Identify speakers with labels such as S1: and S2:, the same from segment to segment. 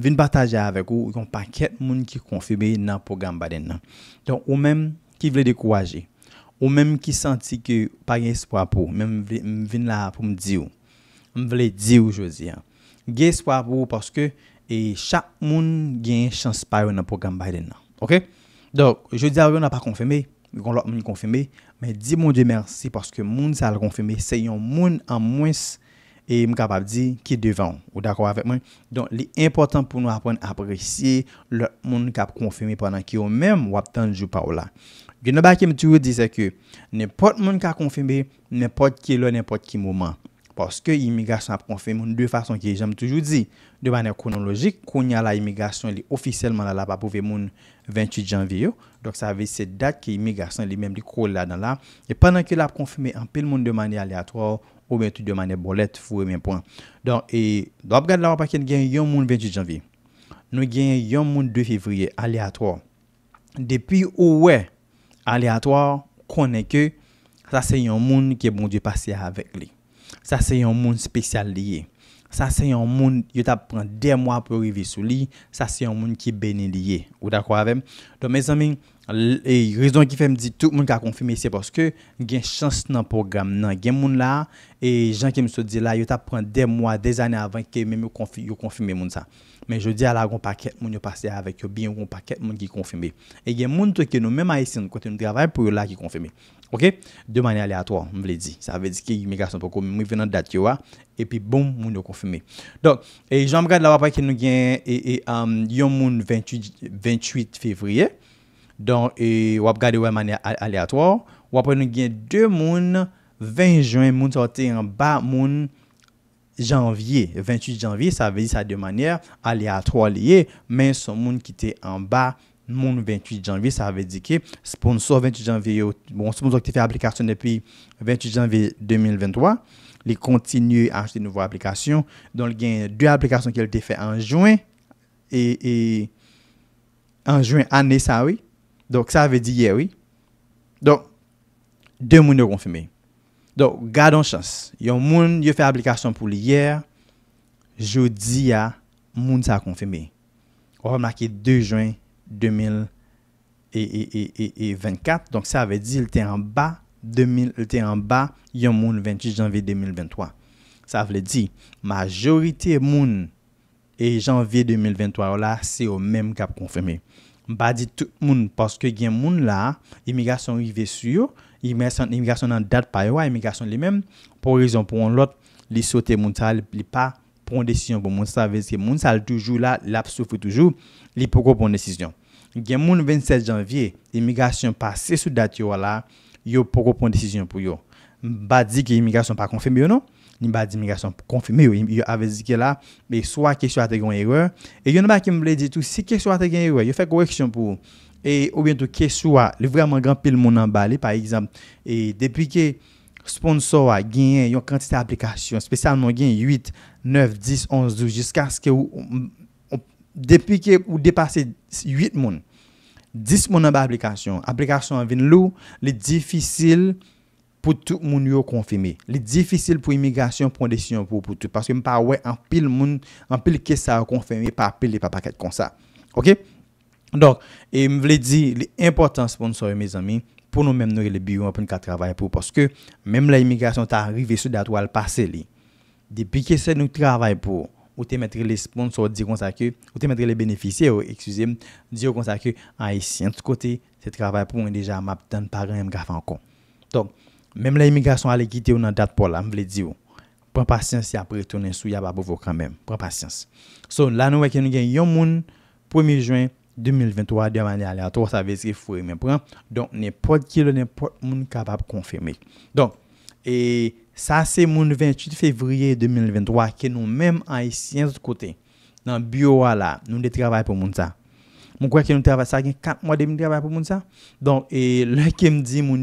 S1: vin partager avec vous un paquet de monde qui confirmé dans le programme Baden. Donc, ou même qui voulait décourager, ou même qui sentit que pas d'espoir pour, même viens là pour me dire, me veux dire aujourd'hui. Gain espoir pour parce que et chaque monde une chance par dans le programme Biden. OK? Donc, je dis à vous, on n'a pas confirmé, on l'a confirmé, mais dis mon Dieu merci parce que monde ça l'a confirmé, c'est un monde en moins E m kap ap di ki devan ou d'akwa vek mwen. Don li important pou nou apon apresi le moun kap konfimi panan ki yo mèm wap tanjou pa ou la. Geno ba ki m touyo di se ke nèpot moun kap konfimi nèpot ki lè nèpot ki mouman. Paske imigasyon ap konfimi moun de fason ki jèm toujou di de manè konologik konya la imigasyon li ofisèlman la la pa pouve moun 28 janvi yo. Don sa ve se dat ki imigasyon li mèm di kou la dan la. E panan ki la konfimi anpe l moun demani aleatwa ou ou bien de mané bolette fou bien point. Donc et doit regarder là pas qu'il gagne un monde 28 janvier. Nous gagne un monde 2 février aléatoire. Depuis où, est aléatoire connaît que ça c'est un monde qui est bon Dieu passé avec lui. Ça c'est un monde spécial lié. Ça c'est un monde il t'a prend des mois pour arriver sous lui. Ça c'est un monde qui est béni lié. Ou d'accord avec? Donc mes amis, E rizon ki fe mdi tout moun ka konfime se porske gen chans nan program nan Gen moun la e jan ke mso di la yo ta pran de mwa, de zane avan ke men yo konfime moun sa Men jo di ala kon paket moun yo pase avan, yo biyon kon paket moun ki konfime E gen moun toke nou men ma esen kote nou travay pou yo la ki konfime Ok? De manye ale atwa mwen vle di Sa vle di ki yon mika san poko, mwen venan dat yo a E pi boom moun yo konfime Donk, e jan mwen kade la wapay ke nou gen E yon moun 28 fevriye Don wap gade wè manè alè atwa, wap wè nou gen dè moun 20 janvye, moun sa wote an ba moun janvye, 28 janvye, sa wè di sa dè manè alè atwa liye, men son moun ki te an ba moun 28 janvye, sa wè di ki sponsor 28 janvye yo, bon sponsor ki te fè aplikasyon depi 28 janvye 2023, li kontinu a achete nouvo aplikasyon. Don wè gen dè aplikasyon ki te fè an janvye, an janvye anè sa wè. Donc, ça veut dire hier, oui. Donc, deux mouns ont confirmé. Donc, gardons chance. Yon qui a fait application pour hier, Jeudi, a mouns ça a confirmé. On va marquer 2 juin 2024. Donc, ça veut dire qu'il en bas 2000, était en bas yon moun 28 janvier 2023. Ça veut dire majorité moun et janvier 2023 là, c'est au même cap confirmé. Ba di tout moun, paske gen moun la, imigrasyon yi ve su yo, imigrasyon nan dat pa yo, imigrasyon li men. Por rezon, pou an lot, li sote moun sal, li pa pon desisyon pou moun sal, vezi gen moun sal toujou la, lap soufou toujou, li poko pon desisyon. Gen moun 27 janvye, imigrasyon pa se sou dat yo la, yo poko pon desisyon pou yo. Ba di gen imigrasyon pa konfirm yo nou. Ni ba di imigrasyon pou konfirmè yo. Yo avè zike la. Mè yon swa kesywa te gen erwe. E yon mè ki mwen blè di tou. Si kesywa te gen erwe. Yo fèk wè kisyon pou. E oubyen tou kesywa. Li vreman gran pil moun anbali. Par ekzamp. E depi ke sponsor a gen yon kantite aplikasyon. Spesyalman gen 8, 9, 10, 11, 12. Jiska anse ke ou depi ke ou depase 8 moun. 10 moun anba aplikasyon. Aplikasyon an vin lou. Li difisil moun. pour tout le monde confirmé. C'est difficile pour l'immigration prendre des décisions pour, pour tout. Parce que je ne pas en pile monde, en pile que ça a confirmé, par pile et pas paquet comme ça. OK? Donc, et je voulais dire l'importance pour nous, mes amis, pour nous-mêmes, nous, les bureaux, pour nous travailler pour. Parce que même l'immigration est arrivée sur la toile passée. Depuis que c'est nous travaillons pour, ou te mettre les sponsors, dire comme ça que, ou te mettre les bénéficiaires, excusez-moi, dire comme ça que, haïtien, de côté, c'est travail pour moi déjà, ma par un, encore. Donc, même l'immigration allait quitter ou date pour là, m'vle dire. Prends patience et après retourner sous y a pas quand même. Prends patience. So là nous que nous un monde moun 1er juin 2023 de manière aléatoire, ça veut dire faut mais prendre. Donc n'importe qui n'importe moun capable de confirmer. Donc et ça c'est le 28 février 2023 que nous même haïtiens de côté dans bureau là, nous de travail pour moun ça. Je crois que nous avons travaillé gen 4 mois de travail pour le moun sa. et là, qui ke dit, moun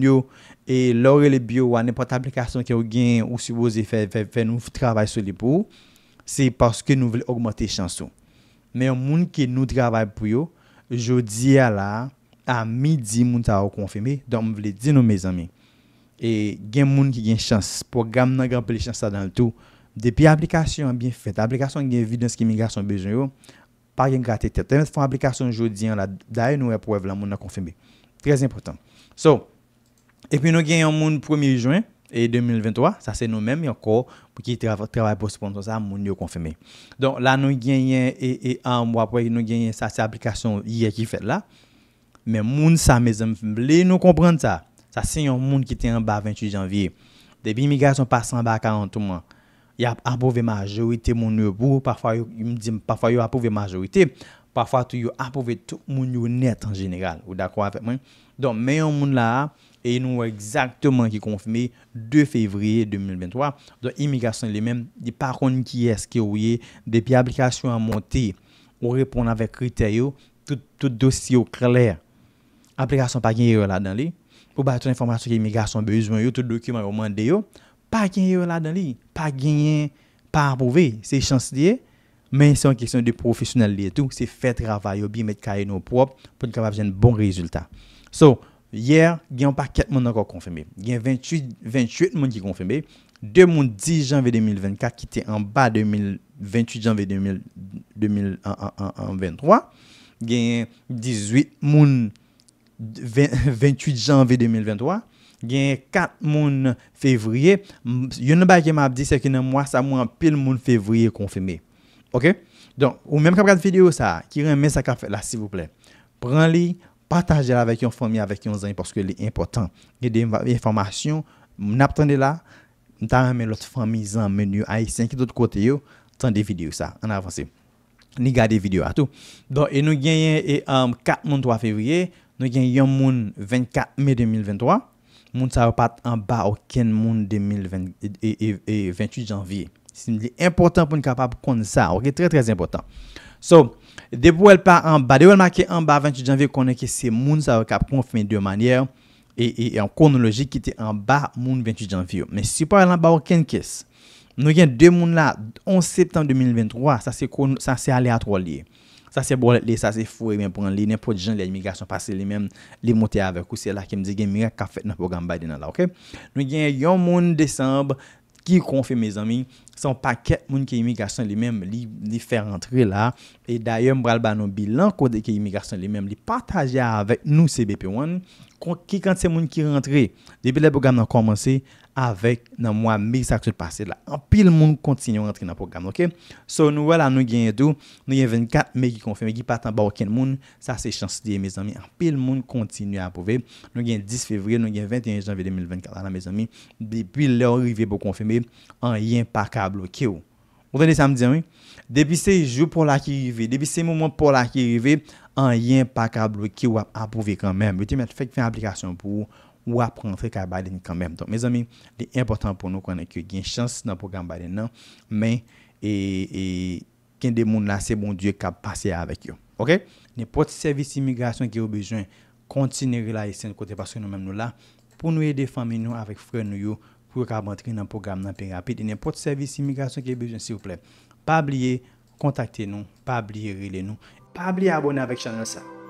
S1: E lor e le biyo anepat aplikasyon ki ou gen ou si wose fè nou fè nou fè travay sou li pou, se paske nou vèl augmante chansou. Men yon moun ki nou travay pou yo, jodi a la, a midi moun ta ou konfimi, don moun vèl di nou me zami. E gen moun ki gen chans, pou gam nan granpe le chans sa dan l tou, depi aplikasyon an bien fèt, aplikasyon gen vide an skimi gason bejoun yo, par gen gratite. Ten met fwa aplikasyon jodi an la, daye nou e pou wèv lan moun na konfimi. Trez impotant. So, Et puis nous gagnons le 1er juin et 2023, ça c'est nous-mêmes encore qui travaille pour pour sponsor ça nous avons confirmé. Donc là nous gagnons et, et un mois après nous gagnons ça c'est l'application hier qui fait là. Mais moun ça mes amis, nous comprendre ça. Ça c'est un monde qui était en bas 28 janvier. Depuis immigration passant en bas 40 mois. Il y a approuvé majorité mon pour parfois il me dit parfois il a approuvé majorité pa fwa tou yo apove tout moun yo net en genegal, ou da kwa fe mwen. Don, men yon moun la, e yon wè exaktman ki konfimi 2 fevriye 2023. Don, imigrasyon li men, di pa konn ki eske ou ye, depi aplikasyon a monti, ou repon avè kriter yo, tout dosyo kreler, aplikasyon pa genye yo la dan li, ou ba tout informasyon ki imigrasyon bezwen yo, tout dokumen yo mande yo, pa genye yo la dan li, pa genye, pa apove, se chans li ye, men se an kesyon de profesyonel li etou, se fet ravay yo bi met kaye nou prop, pou di kapap jen bon rezultat. So, yer, gen pa ket moun anko konfeme. Gen 28 moun ki konfeme, 2 moun 10 janve 2024, ki te an ba 28 janve 2023, gen 18 moun 28 janve 2023, gen 4 moun fevriye, yon an ba gen map di se ki nan mwa, sa moun an pil moun fevriye konfeme. Ok, ou mèm kap kat videyo sa, kire mè sa kap la sivouple. Pran li, pataje la vek yon fami, vek yon zany, porske li important. Gè de informasyon, mn ap tande la, mtame lòt fami zan menyo a yi sen, ki dòt kote yo, tande videyo sa, an avansi. Ni gade videyo atou. Don, e nou genye 4 moun 3 fevriye, nou genye yon moun 24 mè 2023, moun sa repat an ba okèn moun 28 janviyye. Simili, impotant pou nou kapap pou kon sa, ok? Tre trez impotant. So, debou el pa an ba. De ou el ma ki an ba 28 janviyo konen ki se moun sa wakap kon fwen de manye. E an konon logik ki te an ba moun 28 janviyo. Men si par lan ba waken kes. Nou gen de moun la 11 septem 2023. Sa se kon, sa se alea tro li. Sa se bole li, sa se fwe mwen pron li. Nen pou di jan li emigrasyon pasi li mwen li moti avek. Ou se la kem di gen mwen kap fwen nan program ba denan la, ok? Nou gen yon moun december. Ki konfe me zami, son paket moun ki imigrasyon li men li fe rentre la. E daye mbral banon bilan kode ki imigrasyon li men li pataja avek nou CBP1. Kon ki kant se moun ki rentre, li bile program nan komanse... avèk nan mwa 1,500 pasèd la. Anpil moun kontinyon rentre nan program, ok? So nou wè la nou gen 2, nou gen 24, mè ki konfirmè, ki patan ba wò ken moun, sa se chans diye, mè zanmè, anpil moun kontinyon apouvè. Nou gen 10 fevri, nou gen 21 janvè 2024, anpil moun, depi lè orive pou konfirmè, an yè pa ka blokè ou. O venè samdi, anwè? Depi se jou pou lakirive, depi se moun moun pou lakirive, an yè pa ka blokè ou apouvè kanmè. Mè te mè te fèk fè an aplikasyon pou ou. Ou ap prentre ka baden kanmem. Don, me zami, li important pou nou konnen ki yo gen chans nan program baden nan. Men, e, e, ken de moun la se bon die kap pase ya avek yo. Ok? Nen poti servis imigrasyon ki yo bejwen, kontine rela yi sen kote. Paske nou menm nou la. Pou nou ye defanme nou avek fre nou yo, pou yo kap antre nan program nan peri apit. Nen poti servis imigrasyon ki yo bejwen, si ou pleb. Pa abliye kontakte nou, pa abliye rele nou, pa abliye abone avek chanel sa.